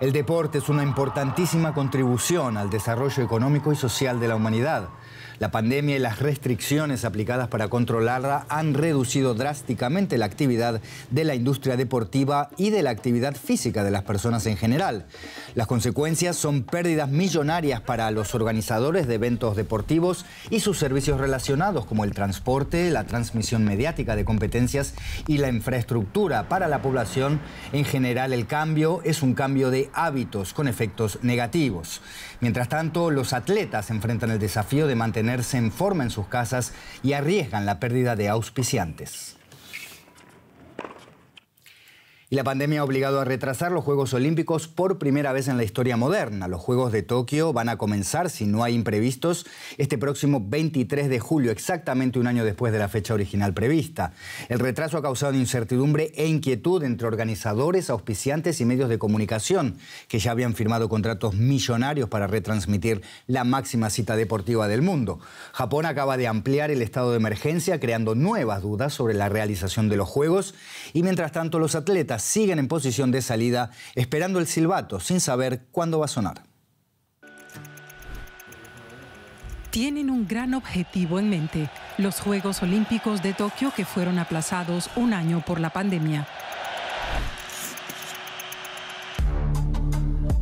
El deporte es una importantísima contribución al desarrollo económico y social de la humanidad la pandemia y las restricciones aplicadas para controlarla han reducido drásticamente la actividad de la industria deportiva y de la actividad física de las personas en general. Las consecuencias son pérdidas millonarias para los organizadores de eventos deportivos y sus servicios relacionados como el transporte, la transmisión mediática de competencias y la infraestructura. Para la población en general el cambio es un cambio de hábitos con efectos negativos. Mientras tanto, los atletas enfrentan el desafío de mantener se en forma en sus casas y arriesgan la pérdida de auspiciantes. Y la pandemia ha obligado a retrasar los Juegos Olímpicos por primera vez en la historia moderna. Los Juegos de Tokio van a comenzar, si no hay imprevistos, este próximo 23 de julio, exactamente un año después de la fecha original prevista. El retraso ha causado incertidumbre e inquietud entre organizadores, auspiciantes y medios de comunicación, que ya habían firmado contratos millonarios para retransmitir la máxima cita deportiva del mundo. Japón acaba de ampliar el estado de emergencia, creando nuevas dudas sobre la realización de los Juegos, y mientras tanto los atletas siguen en posición de salida esperando el silbato sin saber cuándo va a sonar. Tienen un gran objetivo en mente, los Juegos Olímpicos de Tokio que fueron aplazados un año por la pandemia.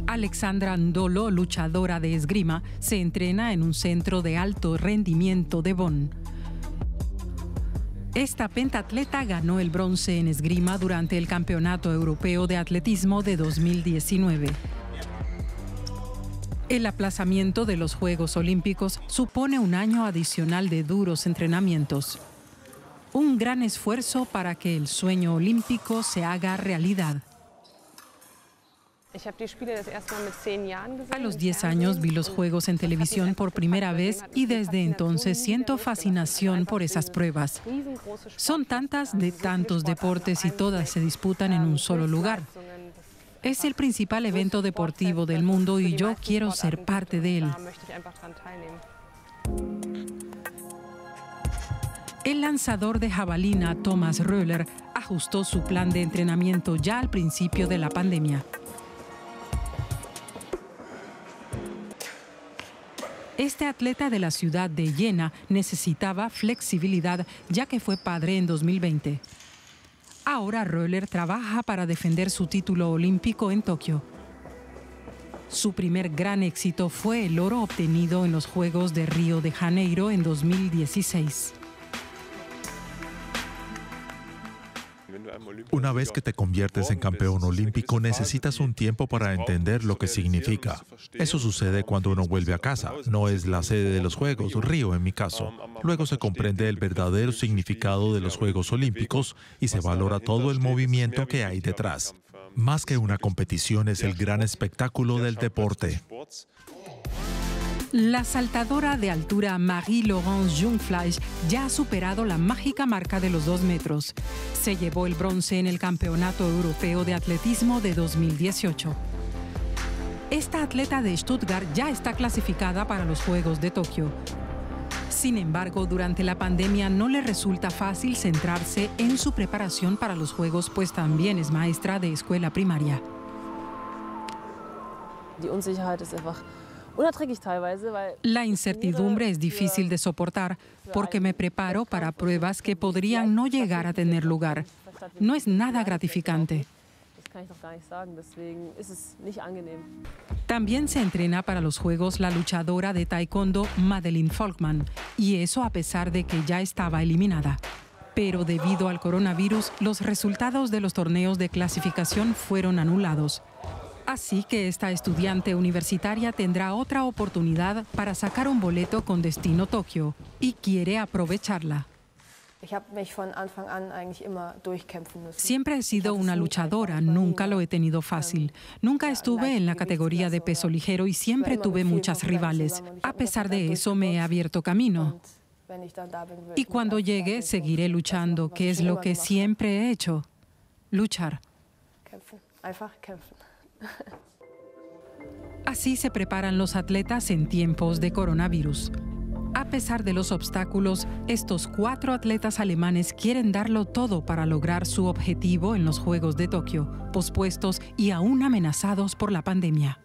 Alexandra Andolo, luchadora de esgrima, se entrena en un centro de alto rendimiento de Bonn. Esta pentatleta ganó el bronce en esgrima durante el Campeonato Europeo de Atletismo de 2019. El aplazamiento de los Juegos Olímpicos supone un año adicional de duros entrenamientos. Un gran esfuerzo para que el sueño olímpico se haga realidad. A los 10 años vi los juegos en televisión por primera vez y desde entonces siento fascinación por esas pruebas. Son tantas de tantos deportes y todas se disputan en un solo lugar. Es el principal evento deportivo del mundo y yo quiero ser parte de él. El lanzador de jabalina Thomas Röhler ajustó su plan de entrenamiento ya al principio de la pandemia. Este atleta de la ciudad de Jena necesitaba flexibilidad ya que fue padre en 2020. Ahora Roller trabaja para defender su título olímpico en Tokio. Su primer gran éxito fue el oro obtenido en los Juegos de Río de Janeiro en 2016. Una vez que te conviertes en campeón olímpico, necesitas un tiempo para entender lo que significa. Eso sucede cuando uno vuelve a casa. No es la sede de los Juegos, Río en mi caso. Luego se comprende el verdadero significado de los Juegos Olímpicos y se valora todo el movimiento que hay detrás. Más que una competición es el gran espectáculo del deporte. La saltadora de altura Marie-Laurence Jungfleisch ya ha superado la mágica marca de los dos metros. Se llevó el bronce en el Campeonato Europeo de Atletismo de 2018. Esta atleta de Stuttgart ya está clasificada para los Juegos de Tokio. Sin embargo, durante la pandemia no le resulta fácil centrarse en su preparación para los Juegos, pues también es maestra de escuela primaria. ¿eh? La incertidumbre es difícil de soportar porque me preparo para pruebas que podrían no llegar a tener lugar. No es nada gratificante. También se entrena para los Juegos la luchadora de Taekwondo Madeline Folkman, y eso a pesar de que ya estaba eliminada. Pero debido al coronavirus, los resultados de los torneos de clasificación fueron anulados. Así que esta estudiante universitaria tendrá otra oportunidad para sacar un boleto con destino Tokio y quiere aprovecharla. Siempre he sido una luchadora, nunca lo he tenido fácil. Nunca estuve en la categoría de peso ligero y siempre tuve muchas rivales. A pesar de eso, me he abierto camino. Y cuando llegue, seguiré luchando, que es lo que siempre he hecho, luchar. Así se preparan los atletas en tiempos de coronavirus. A pesar de los obstáculos, estos cuatro atletas alemanes quieren darlo todo para lograr su objetivo en los Juegos de Tokio, pospuestos y aún amenazados por la pandemia.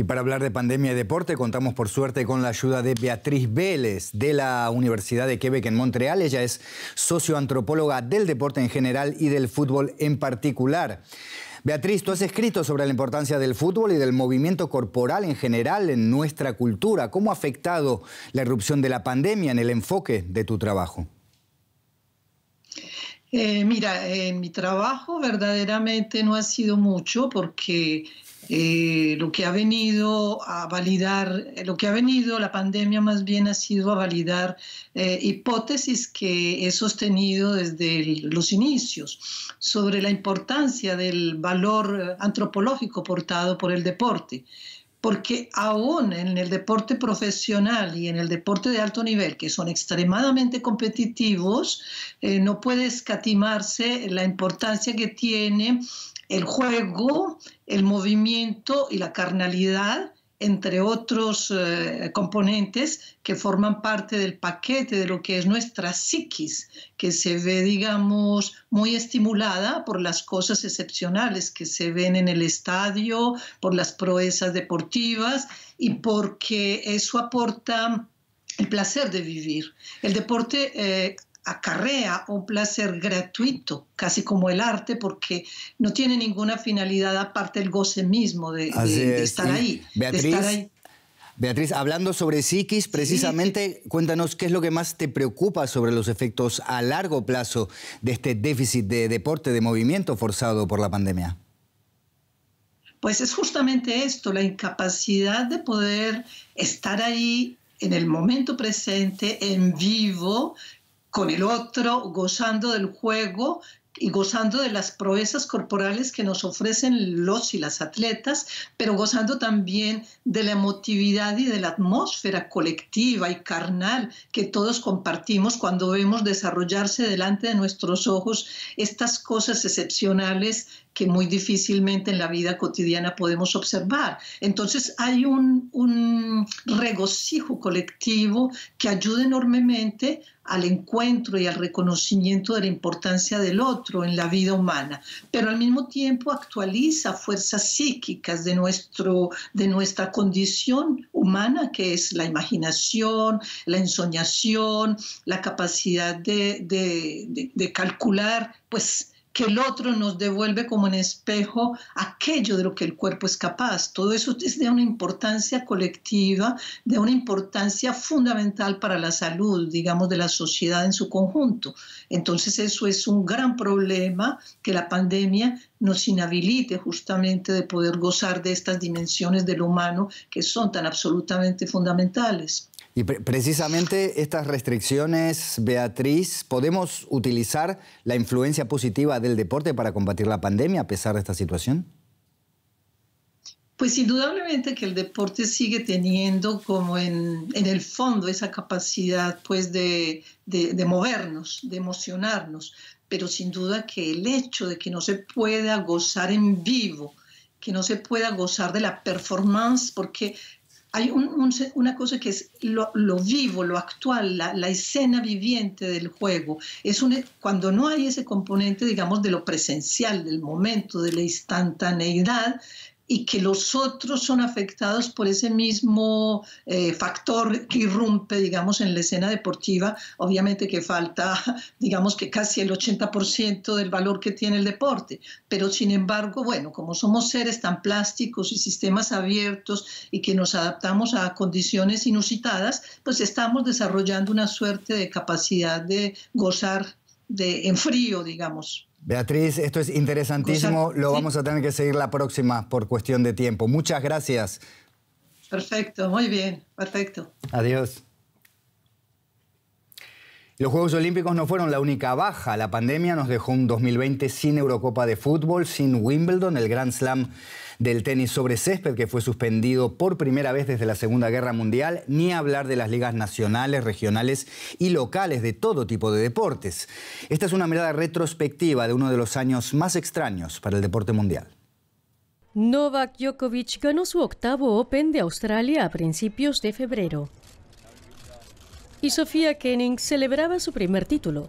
Y para hablar de pandemia y deporte, contamos por suerte con la ayuda de Beatriz Vélez de la Universidad de Quebec en Montreal. Ella es socioantropóloga del deporte en general y del fútbol en particular. Beatriz, tú has escrito sobre la importancia del fútbol y del movimiento corporal en general en nuestra cultura. ¿Cómo ha afectado la erupción de la pandemia en el enfoque de tu trabajo? Eh, mira, en mi trabajo verdaderamente no ha sido mucho porque eh, lo que ha venido a validar, eh, lo que ha venido la pandemia más bien ha sido a validar eh, hipótesis que he sostenido desde los inicios sobre la importancia del valor antropológico portado por el deporte. Porque aún en el deporte profesional y en el deporte de alto nivel, que son extremadamente competitivos, no puede escatimarse la importancia que tiene el juego, el movimiento y la carnalidad, entre otros eh, componentes que forman parte del paquete de lo que es nuestra psiquis, que se ve, digamos, muy estimulada por las cosas excepcionales que se ven en el estadio, por las proezas deportivas y porque eso aporta el placer de vivir. El deporte eh, acarrea un placer gratuito, casi como el arte, porque no tiene ninguna finalidad aparte del goce mismo de, estar, ahí, Beatriz, hablando sobre psiquis, precisamente, cuéntanos qué es lo que más te preocupa sobre los efectos a largo plazo de este déficit de deporte, de movimiento forzado por la pandemia. Pues es justamente esto, la incapacidad de poder estar ahí en el momento presente, en vivo, con el otro, gozando del juego y gozando de las proezas corporales que nos ofrecen los y las atletas, pero gozando también de la emotividad y de la atmósfera colectiva y carnal que todos compartimos cuando vemos desarrollarse delante de nuestros ojos estas cosas excepcionales que muy difícilmente en la vida cotidiana podemos observar. Entonces hay un, un regocijo colectivo que ayuda enormemente al encuentro y al reconocimiento de la importancia del otro en la vida humana, pero al mismo tiempo actualiza fuerzas psíquicas de, nuestro, de nuestra condición humana, que es la imaginación, la ensoñación, la capacidad de, de calcular, pues que el otro nos devuelve como en espejo aquello de lo que el cuerpo es capaz. Todo eso es de una importancia colectiva, de una importancia fundamental para la salud, digamos, de la sociedad en su conjunto. Entonces eso es un gran problema que la pandemia nos inhabilite justamente de poder gozar de estas dimensiones del humano que son tan absolutamente fundamentales. Y precisamente estas restricciones, Beatriz, ¿podemos utilizar la influencia positiva del deporte para combatir la pandemia a pesar de esta situación? Pues indudablemente que el deporte sigue teniendo como en, el fondo esa capacidad pues de, de, movernos, de emocionarnos, pero sin duda que el hecho de que no se pueda gozar en vivo, que no se pueda gozar de la performance, porque hay una cosa que es lo, vivo, lo actual, la, escena viviente del juego. Es un, e, cuando no hay ese componente, digamos, de lo presencial, del momento, de la instantaneidad, y que los otros son afectados por ese mismo eh, factor que irrumpe, digamos, en la escena deportiva, obviamente que falta, digamos, que casi el 80% del valor que tiene el deporte, pero sin embargo, bueno, como somos seres tan plásticos y sistemas abiertos y que nos adaptamos a condiciones inusitadas, pues estamos desarrollando una suerte de capacidad de gozar de, en frío, digamos, Beatriz, esto es interesantísimo. Lo vamos a tener que seguir la próxima por cuestión de tiempo. Muchas gracias. Perfecto, muy bien, perfecto. Adiós. Los Juegos Olímpicos no fueron la única baja. La pandemia nos dejó un 2020 sin Eurocopa de Fútbol, sin Wimbledon, el Grand Slam del tenis sobre césped que fue suspendido por primera vez desde la Segunda Guerra Mundial, ni hablar de las ligas nacionales, regionales y locales de todo tipo de deportes. Esta es una mirada retrospectiva de uno de los años más extraños para el deporte mundial. Novak Djokovic ganó su octavo Open de Australia a principios de febrero. Y Sofía Kenning celebraba su primer título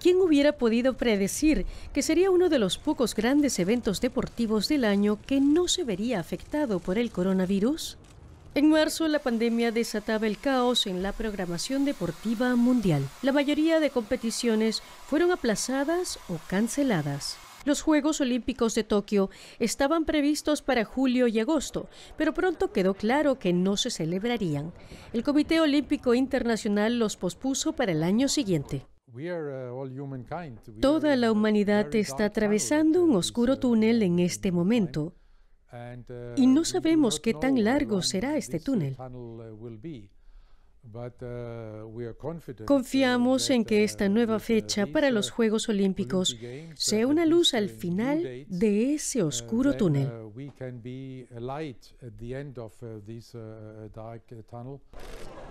¿Quién hubiera podido predecir que sería uno de los pocos grandes eventos deportivos del año que no se vería afectado por el coronavirus? En marzo, la pandemia desataba el caos en la programación deportiva mundial. La mayoría de competiciones fueron aplazadas o canceladas. Los Juegos Olímpicos de Tokio estaban previstos para julio y agosto, pero pronto quedó claro que no se celebrarían. El Comité Olímpico Internacional los pospuso para el año siguiente. Uh, Toda la humanidad está atravesando un uh, oscuro uh, túnel en este momento y no sabemos qué tan largo será este túnel. Confiamos en que esta nueva fecha para los Juegos Olímpicos sea una luz al final de ese oscuro túnel.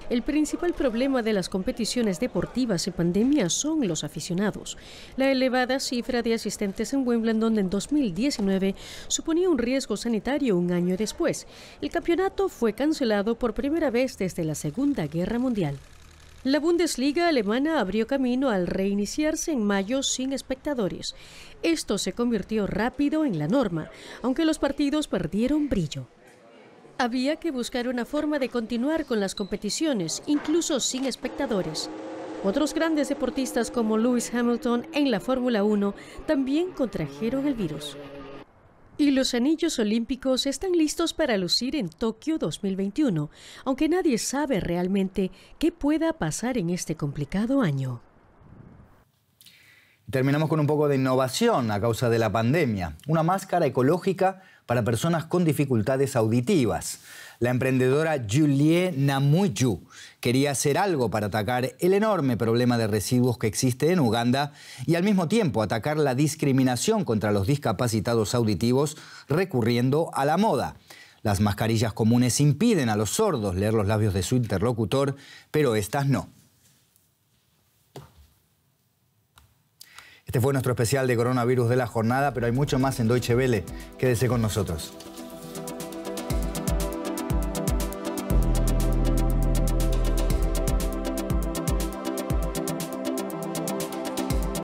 El principal problema de las competiciones deportivas en pandemia son los aficionados. La elevada cifra de asistentes en Wimbledon en 2019 suponía un riesgo sanitario un año después. El campeonato fue cancelado por primera vez desde la Segunda Guerra Mundial. La Bundesliga alemana abrió camino al reiniciarse en mayo sin espectadores. Esto se convirtió rápido en la norma, aunque los partidos perdieron brillo. Había que buscar una forma de continuar con las competiciones, incluso sin espectadores. Otros grandes deportistas como Lewis Hamilton en la Fórmula 1 también contrajeron el virus. Y los anillos olímpicos están listos para lucir en Tokio 2021, aunque nadie sabe realmente qué pueda pasar en este complicado año. Terminamos con un poco de innovación a causa de la pandemia, una máscara ecológica para personas con dificultades auditivas. La emprendedora Julie Namuyu quería hacer algo para atacar el enorme problema de residuos que existe en Uganda y al mismo tiempo atacar la discriminación contra los discapacitados auditivos recurriendo a la moda. Las mascarillas comunes impiden a los sordos leer los labios de su interlocutor, pero estas no. Este fue nuestro especial de coronavirus de la jornada, pero hay mucho más en Deutsche Welle. Quédese con nosotros.